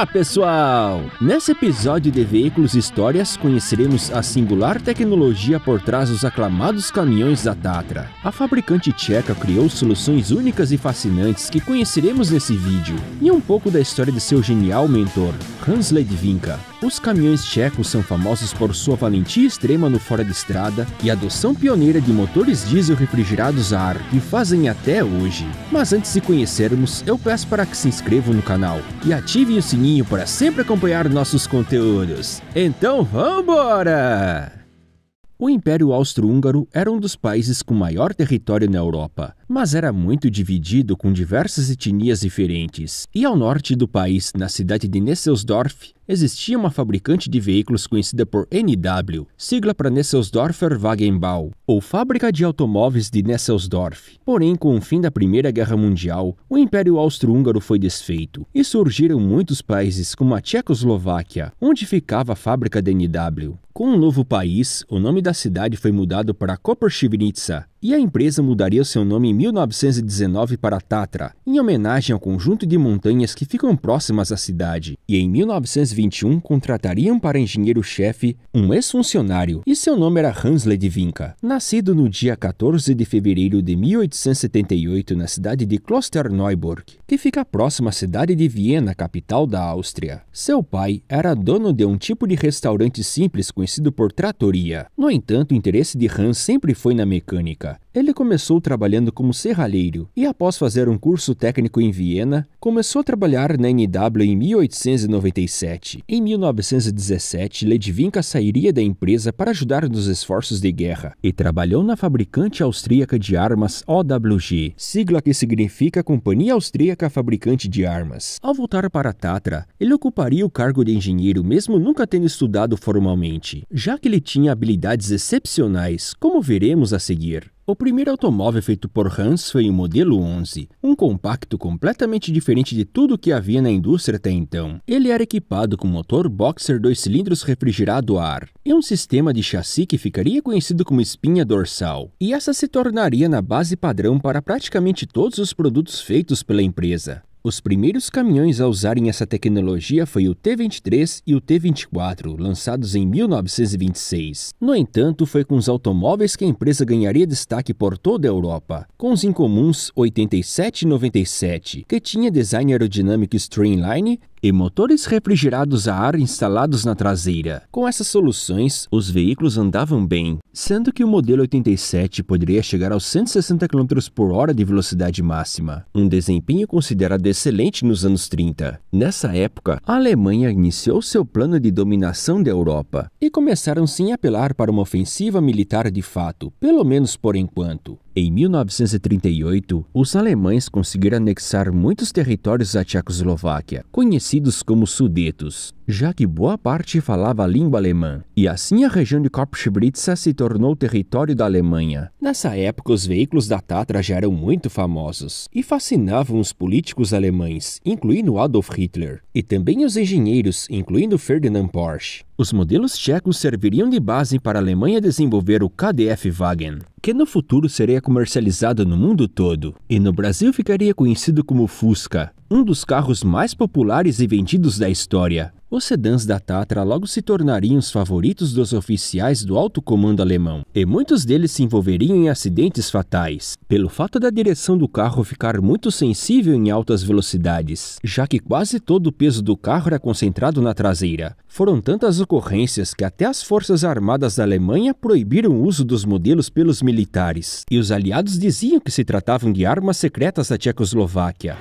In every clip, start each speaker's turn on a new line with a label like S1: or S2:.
S1: Olá, pessoal! Nesse episódio de Veículos Histórias, conheceremos a singular tecnologia por trás dos aclamados caminhões da Tatra. A fabricante tcheca criou soluções únicas e fascinantes que conheceremos nesse vídeo, e um pouco da história de seu genial mentor, Hansley Vinca. Os caminhões tchecos são famosos por sua valentia extrema no fora de estrada e adoção pioneira de motores diesel refrigerados a ar, que fazem até hoje. Mas antes de conhecermos, eu peço para que se inscrevam no canal e ativem o sininho para sempre acompanhar nossos conteúdos. Então, vambora! O Império Austro-Húngaro era um dos países com maior território na Europa mas era muito dividido com diversas etnias diferentes. E ao norte do país, na cidade de Nesselsdorf, existia uma fabricante de veículos conhecida por NW, sigla para Nesselsdorfer Wagenbau, ou Fábrica de Automóveis de Nesselsdorf. Porém, com o fim da Primeira Guerra Mundial, o Império Austro-Húngaro foi desfeito e surgiram muitos países como a Tchecoslováquia, onde ficava a fábrica da NW. Com o um novo país, o nome da cidade foi mudado para Koperschivnica, e a empresa mudaria seu nome em 1919 para Tatra, em homenagem ao conjunto de montanhas que ficam próximas à cidade, e em 1921 contratariam para engenheiro-chefe um ex-funcionário, e seu nome era Hans Ledvinka. Nascido no dia 14 de fevereiro de 1878 na cidade de Klosterneuburg, que fica próxima à cidade de Viena, capital da Áustria. Seu pai era dono de um tipo de restaurante simples conhecido por tratoria. No entanto, o interesse de Hans sempre foi na mecânica Música. Ele começou trabalhando como serralheiro e, após fazer um curso técnico em Viena, começou a trabalhar na NW em 1897. Em 1917, Ledvinka sairia da empresa para ajudar nos esforços de guerra e trabalhou na fabricante austríaca de armas OWG, sigla que significa Companhia Austríaca Fabricante de Armas. Ao voltar para Tatra, ele ocuparia o cargo de engenheiro mesmo nunca tendo estudado formalmente, já que ele tinha habilidades excepcionais, como veremos a seguir. O primeiro automóvel feito por Hans foi o modelo 11, um compacto completamente diferente de tudo que havia na indústria até então. Ele era equipado com motor boxer dois cilindros refrigerado a ar e um sistema de chassi que ficaria conhecido como espinha dorsal, e essa se tornaria na base padrão para praticamente todos os produtos feitos pela empresa. Os primeiros caminhões a usarem essa tecnologia foi o T-23 e o T-24, lançados em 1926. No entanto, foi com os automóveis que a empresa ganharia destaque por toda a Europa, com os incomuns 87 e 97, que tinha design aerodinâmico streamline e motores refrigerados a ar instalados na traseira. Com essas soluções, os veículos andavam bem, sendo que o modelo 87 poderia chegar aos 160 km por hora de velocidade máxima, um desempenho considerado excelente nos anos 30. Nessa época, a Alemanha iniciou seu plano de dominação da Europa e começaram sim a apelar para uma ofensiva militar de fato, pelo menos por enquanto. Em 1938, os alemães conseguiram anexar muitos territórios à Tchecoslováquia, conhecidos como Sudetos já que boa parte falava a língua alemã, e assim a região de Kopfbritza se tornou território da Alemanha. Nessa época, os veículos da Tatra já eram muito famosos e fascinavam os políticos alemães, incluindo Adolf Hitler, e também os engenheiros, incluindo Ferdinand Porsche. Os modelos tchecos serviriam de base para a Alemanha desenvolver o KDF Wagen, que no futuro seria comercializado no mundo todo, e no Brasil ficaria conhecido como Fusca, um dos carros mais populares e vendidos da história. Os sedãs da Tatra logo se tornariam os favoritos dos oficiais do alto comando alemão, e muitos deles se envolveriam em acidentes fatais, pelo fato da direção do carro ficar muito sensível em altas velocidades, já que quase todo o peso do carro era concentrado na traseira. Foram tantas ocorrências que até as forças armadas da Alemanha proibiram o uso dos modelos pelos militares, e os aliados diziam que se tratavam de armas secretas da Tchecoslováquia.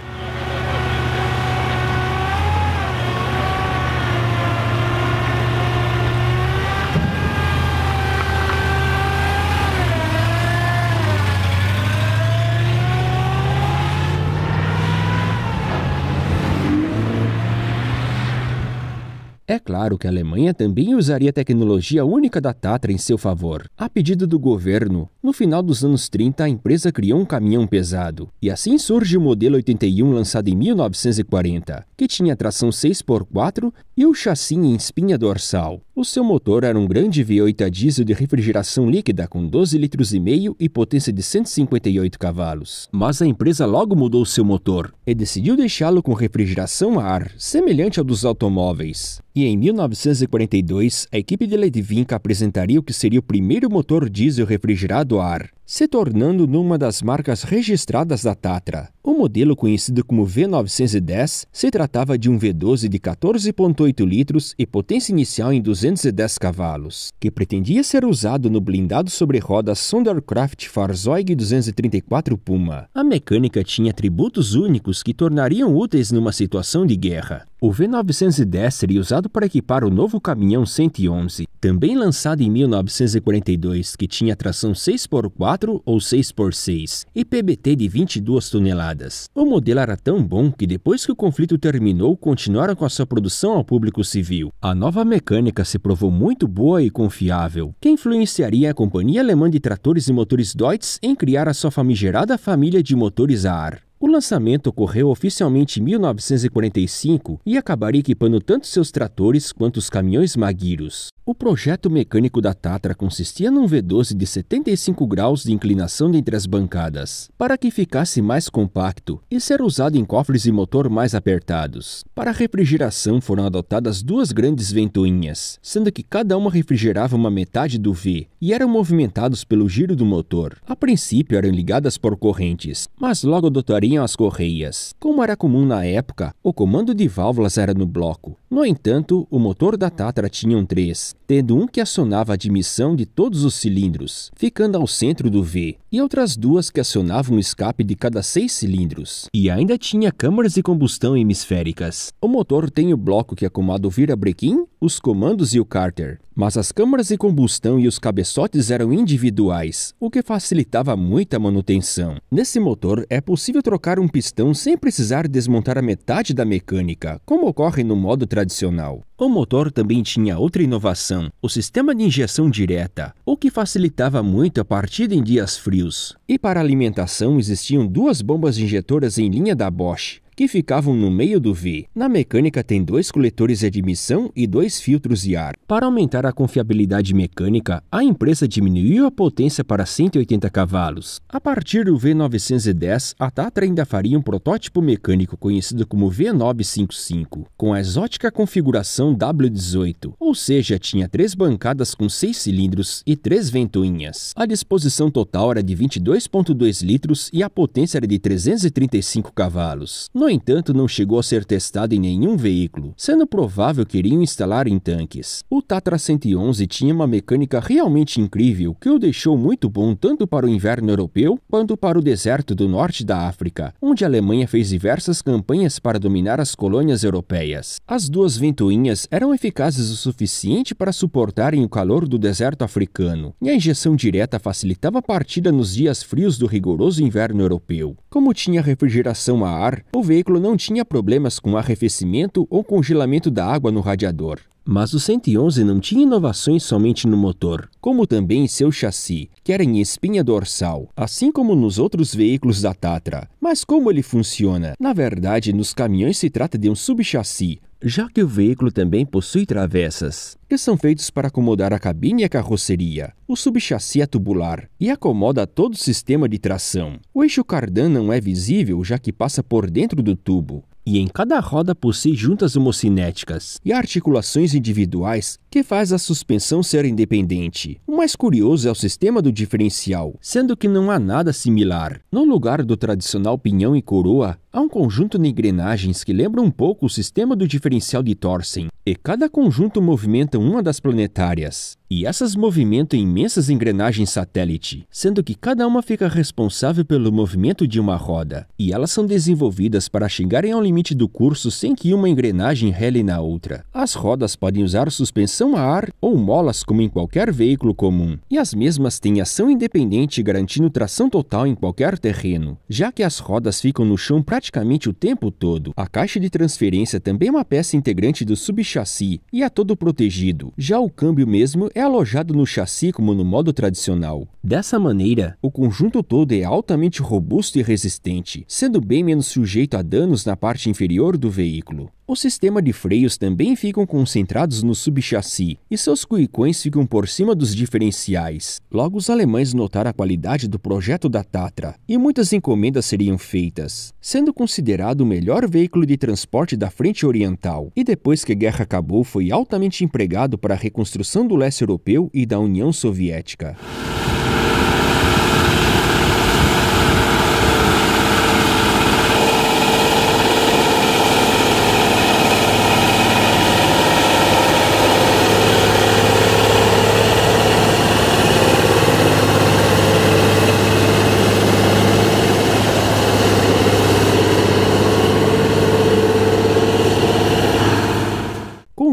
S1: É claro que a Alemanha também usaria a tecnologia única da Tatra em seu favor. A pedido do governo, no final dos anos 30, a empresa criou um caminhão pesado, e assim surge o modelo 81 lançado em 1940, que tinha tração 6x4 e o chassi em espinha dorsal. O seu motor era um grande V8 a diesel de refrigeração líquida com 12 litros e meio e potência de 158 cavalos. Mas a empresa logo mudou seu motor e decidiu deixá-lo com refrigeração a ar, semelhante ao dos automóveis. E em 1942, a equipe de Ledvinka apresentaria o que seria o primeiro motor diesel refrigerado a ar, se tornando numa das marcas registradas da Tatra. O modelo conhecido como V910 se tratava de um V12 de 14,8 litros e potência inicial em 210 cavalos, que pretendia ser usado no blindado sobre rodas Sondercraft Fahrzeug 234 Puma. A mecânica tinha atributos únicos que tornariam úteis numa situação de guerra. O V910 seria usado para equipar o novo caminhão 111, também lançado em 1942, que tinha tração 6x4 ou 6x6 e PBT de 22 toneladas. O modelo era tão bom que depois que o conflito terminou, continuaram com a sua produção ao público civil. A nova mecânica se provou muito boa e confiável, que influenciaria a companhia alemã de tratores e motores Deutz em criar a sua famigerada família de motores a ar. O lançamento ocorreu oficialmente em 1945 e acabaria equipando tanto seus tratores quanto os caminhões Maguiros. O projeto mecânico da Tatra consistia num V12 de 75 graus de inclinação entre as bancadas, para que ficasse mais compacto e ser usado em cofres e motor mais apertados. Para refrigeração foram adotadas duas grandes ventoinhas, sendo que cada uma refrigerava uma metade do V e eram movimentados pelo giro do motor. A princípio eram ligadas por correntes, mas logo adotaria recolhiam as correias. Como era comum na época, o comando de válvulas era no bloco. No entanto, o motor da Tatra tinha um 3, tendo um que acionava a admissão de todos os cilindros, ficando ao centro do V, e outras duas que acionavam o escape de cada seis cilindros. E ainda tinha câmaras de combustão hemisféricas. O motor tem o bloco que acomoda o virabrequim, os comandos e o cárter, mas as câmaras de combustão e os cabeçotes eram individuais, o que facilitava muito a manutenção. Nesse motor é possível trocar um pistão sem precisar desmontar a metade da mecânica, como ocorre no modo tradicional. O motor também tinha outra inovação, o sistema de injeção direta, o que facilitava muito a partida em dias frios. E para alimentação existiam duas bombas injetoras em linha da Bosch, que ficavam no meio do V. Na mecânica tem dois coletores de admissão e dois filtros de ar. Para aumentar a confiabilidade mecânica, a empresa diminuiu a potência para 180 cavalos. A partir do V910, a Tatra ainda faria um protótipo mecânico conhecido como V955, com a exótica configuração W18, ou seja, tinha três bancadas com seis cilindros e três ventoinhas. A disposição total era de 22,2 litros e a potência era de 335 cavalos. No no entanto, não chegou a ser testado em nenhum veículo, sendo provável que iriam instalar em tanques. O Tatra 111 tinha uma mecânica realmente incrível que o deixou muito bom tanto para o inverno europeu quanto para o deserto do norte da África, onde a Alemanha fez diversas campanhas para dominar as colônias europeias. As duas ventoinhas eram eficazes o suficiente para suportarem o calor do deserto africano, e a injeção direta facilitava a partida nos dias frios do rigoroso inverno europeu. Como tinha refrigeração a ar, o veículo veículo não tinha problemas com arrefecimento ou congelamento da água no radiador. Mas o 111 não tinha inovações somente no motor, como também em seu chassi, que era em espinha dorsal, assim como nos outros veículos da Tatra. Mas como ele funciona? Na verdade, nos caminhões se trata de um subchassi, já que o veículo também possui travessas, que são feitos para acomodar a cabine e a carroceria. O subchassi é tubular e acomoda todo o sistema de tração. O eixo cardan não é visível, já que passa por dentro do tubo e em cada roda possui juntas homocinéticas e articulações individuais que faz a suspensão ser independente. O mais curioso é o sistema do diferencial, sendo que não há nada similar. No lugar do tradicional pinhão e coroa, há um conjunto de engrenagens que lembra um pouco o sistema do diferencial de torsen, e cada conjunto movimenta uma das planetárias. E essas movimentam imensas engrenagens satélite, sendo que cada uma fica responsável pelo movimento de uma roda, e elas são desenvolvidas para chegarem ao limite do curso sem que uma engrenagem rele na outra. As rodas podem usar suspensão são a ar ou molas como em qualquer veículo comum, e as mesmas têm ação independente garantindo tração total em qualquer terreno, já que as rodas ficam no chão praticamente o tempo todo. A caixa de transferência também é uma peça integrante do subchassi e é todo protegido, já o câmbio mesmo é alojado no chassi como no modo tradicional. Dessa maneira, o conjunto todo é altamente robusto e resistente, sendo bem menos sujeito a danos na parte inferior do veículo. O sistema de freios também ficam concentrados no subchassi e seus cuicões ficam por cima dos diferenciais. Logo, os alemães notaram a qualidade do projeto da Tatra e muitas encomendas seriam feitas, sendo considerado o melhor veículo de transporte da frente oriental. E depois que a guerra acabou, foi altamente empregado para a reconstrução do leste europeu e da União Soviética.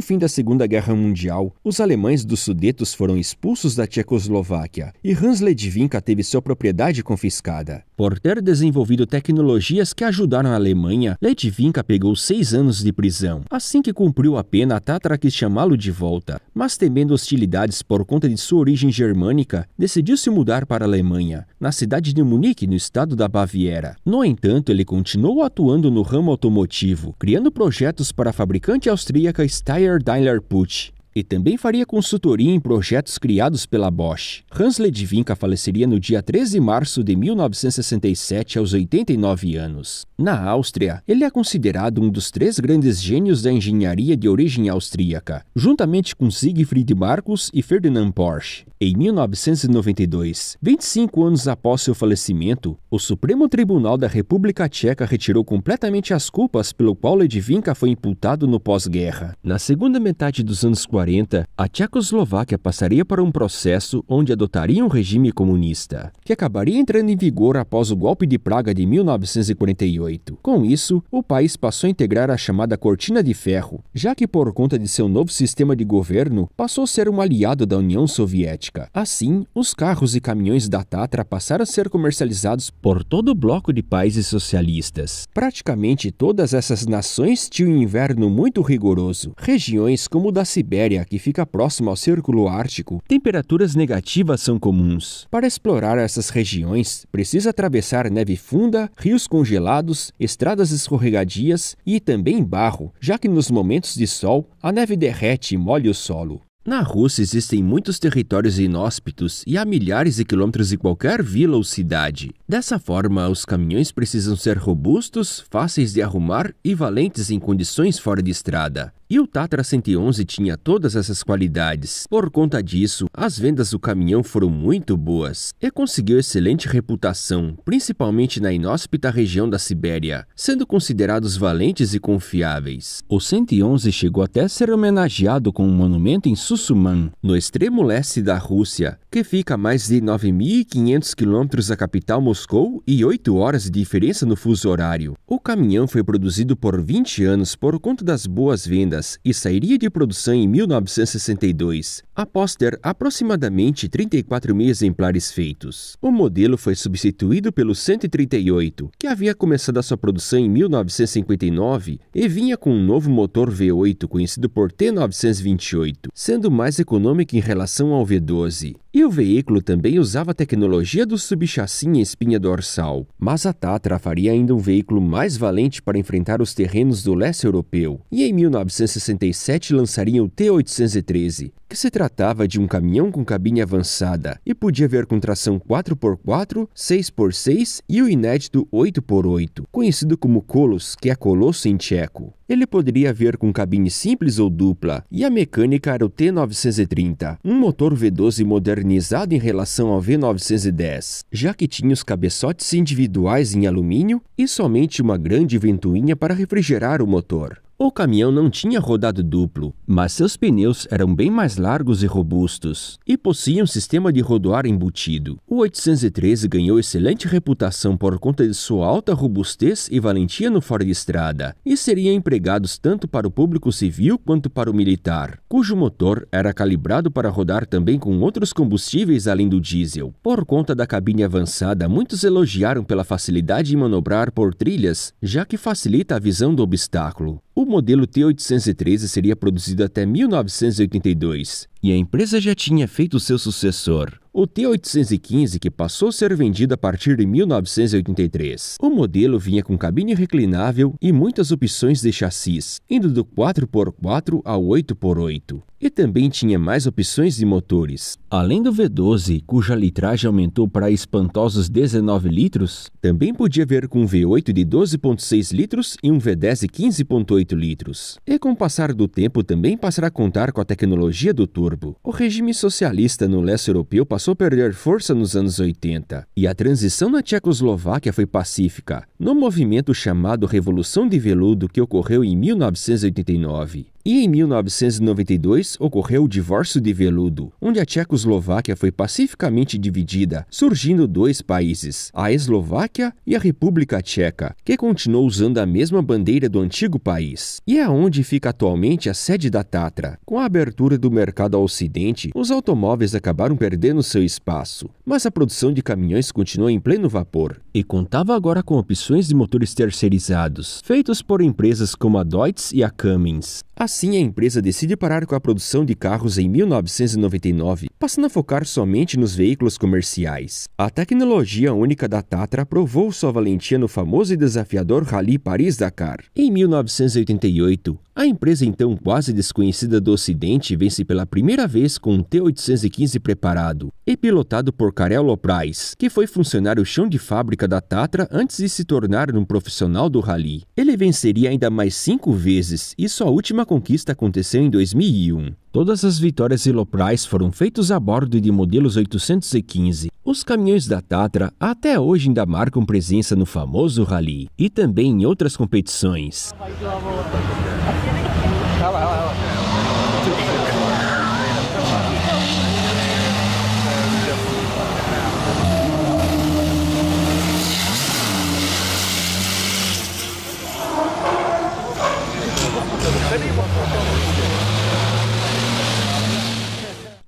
S1: fim da Segunda Guerra Mundial, os alemães dos Sudetos foram expulsos da Tchecoslováquia e Hans Ledvinka teve sua propriedade confiscada. Por ter desenvolvido tecnologias que ajudaram a Alemanha, Ledvinka pegou seis anos de prisão. Assim que cumpriu a pena, Tatra quis chamá-lo de volta, mas temendo hostilidades por conta de sua origem germânica, decidiu se mudar para a Alemanha, na cidade de Munique, no estado da Baviera. No entanto, ele continuou atuando no ramo automotivo, criando projetos para a fabricante austríaca Steyr Daimler e também faria consultoria em projetos criados pela Bosch. Hans Ledvinka faleceria no dia 13 de março de 1967, aos 89 anos. Na Áustria, ele é considerado um dos três grandes gênios da engenharia de origem austríaca, juntamente com Siegfried Marcus e Ferdinand Porsche. Em 1992, 25 anos após seu falecimento, o Supremo Tribunal da República Tcheca retirou completamente as culpas pelo qual Ledvinka foi imputado no pós-guerra. Na segunda metade dos anos 40, a Tchecoslováquia passaria para um processo onde adotaria um regime comunista, que acabaria entrando em vigor após o golpe de Praga de 1948. Com isso, o país passou a integrar a chamada Cortina de Ferro, já que por conta de seu novo sistema de governo, passou a ser um aliado da União Soviética. Assim, os carros e caminhões da Tatra passaram a ser comercializados por todo o bloco de países socialistas. Praticamente todas essas nações tinham um inverno muito rigoroso. Regiões como o da Sibéria área que fica próxima ao Círculo Ártico, temperaturas negativas são comuns. Para explorar essas regiões, precisa atravessar neve funda, rios congelados, estradas escorregadias e também barro, já que nos momentos de sol a neve derrete e molha o solo. Na Rússia existem muitos territórios inóspitos e há milhares de quilômetros de qualquer vila ou cidade. Dessa forma, os caminhões precisam ser robustos, fáceis de arrumar e valentes em condições fora de estrada. E o Tatra 111 tinha todas essas qualidades. Por conta disso, as vendas do caminhão foram muito boas e conseguiu excelente reputação, principalmente na inóspita região da Sibéria, sendo considerados valentes e confiáveis. O 111 chegou até a ser homenageado com um monumento em Sussuman, no extremo leste da Rússia, que fica a mais de 9.500 quilômetros da capital Moscou e 8 horas de diferença no fuso horário. O caminhão foi produzido por 20 anos por conta das boas vendas e sairia de produção em 1962, após ter aproximadamente 34 mil exemplares feitos. O modelo foi substituído pelo 138, que havia começado a sua produção em 1959 e vinha com um novo motor V8 conhecido por T928, sendo mais econômico em relação ao V12. E o veículo também usava a tecnologia do subchassi em espinha dorsal, mas a Tatra faria ainda um veículo mais valente para enfrentar os terrenos do leste europeu. E em 19 1967 lançaria o T-813, que se tratava de um caminhão com cabine avançada e podia ver com tração 4x4, 6x6 e o inédito 8x8, conhecido como Kolos, que é Colosso em tcheco. Ele poderia ver com cabine simples ou dupla, e a mecânica era o T930, um motor V12 modernizado em relação ao V910, já que tinha os cabeçotes individuais em alumínio e somente uma grande ventoinha para refrigerar o motor. O caminhão não tinha rodado duplo, mas seus pneus eram bem mais largos e robustos e possuía um sistema de rodoar embutido. O 813 ganhou excelente reputação por conta de sua alta robustez e valentia no fora de estrada e seria empregados tanto para o público civil quanto para o militar, cujo motor era calibrado para rodar também com outros combustíveis além do diesel. Por conta da cabine avançada, muitos elogiaram pela facilidade de manobrar por trilhas, já que facilita a visão do obstáculo. O modelo T813 seria produzido até 1982 e a empresa já tinha feito seu sucessor, o T815, que passou a ser vendido a partir de 1983. O modelo vinha com cabine reclinável e muitas opções de chassis, indo do 4x4 ao 8x8. E também tinha mais opções de motores. Além do V12, cuja litragem aumentou para espantosos 19 litros, também podia ver com um V8 de 12,6 litros e um V10 de 15,8 litros. E com o passar do tempo, também passará a contar com a tecnologia do turbo turbo. O regime socialista no leste europeu passou a perder força nos anos 80 e a transição na Tchecoslováquia foi pacífica, no movimento chamado Revolução de Veludo que ocorreu em 1989. E em 1992 ocorreu o divórcio de veludo, onde a Tchecoslováquia foi pacificamente dividida, surgindo dois países, a Eslováquia e a República Tcheca, que continuou usando a mesma bandeira do antigo país. E é onde fica atualmente a sede da Tatra. Com a abertura do mercado ao ocidente, os automóveis acabaram perdendo seu espaço, mas a produção de caminhões continua em pleno vapor e contava agora com opções de motores terceirizados, feitos por empresas como a Deutz e a Cummins. Assim, a empresa decide parar com a produção de carros em 1999, passando a focar somente nos veículos comerciais. A tecnologia única da Tatra provou sua valentia no famoso e desafiador Rally Paris-Dakar. Em 1988, a empresa então quase desconhecida do Ocidente vence pela primeira vez com um T815 preparado e pilotado por Karel Loprais, que foi funcionário chão de fábrica da Tatra antes de se tornar um profissional do rally. Ele venceria ainda mais cinco vezes e sua última conquista aconteceu em 2001. Todas as vitórias loprais foram feitas a bordo de modelos 815. Os caminhões da Tatra até hoje ainda marcam presença no famoso rally e também em outras competições. Vai,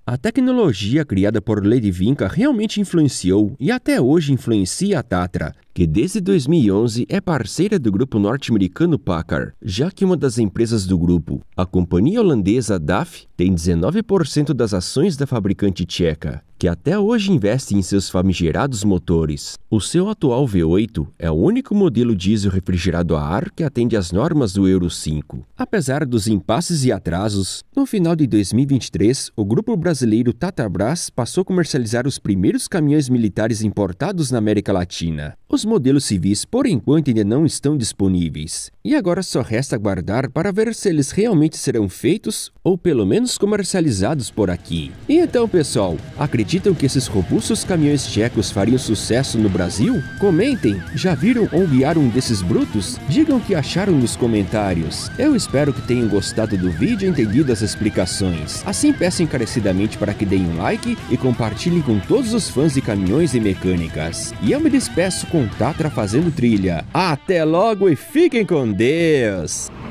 S1: A tecnologia criada por Lady Vinca realmente influenciou e até hoje influencia a Tatra que desde 2011 é parceira do grupo norte-americano Packard, já que uma das empresas do grupo, a companhia holandesa DAF, tem 19% das ações da fabricante tcheca, que até hoje investe em seus famigerados motores. O seu atual V8 é o único modelo diesel refrigerado a ar que atende às normas do Euro 5. Apesar dos impasses e atrasos, no final de 2023, o grupo brasileiro Tata Brás passou a comercializar os primeiros caminhões militares importados na América Latina. Os modelos civis por enquanto ainda não estão disponíveis, e agora só resta aguardar para ver se eles realmente serão feitos ou pelo menos comercializados por aqui. E então, pessoal, acreditam que esses robustos caminhões tchecos fariam sucesso no Brasil? Comentem, já viram ou guiaram um desses brutos? Digam o que acharam nos comentários. Eu espero que tenham gostado do vídeo e entendido as explicações. Assim, peço encarecidamente para que deem um like e compartilhem com todos os fãs de caminhões e mecânicas. E eu me despeço com Tatra fazendo trilha. Até logo e fiquem com Deus!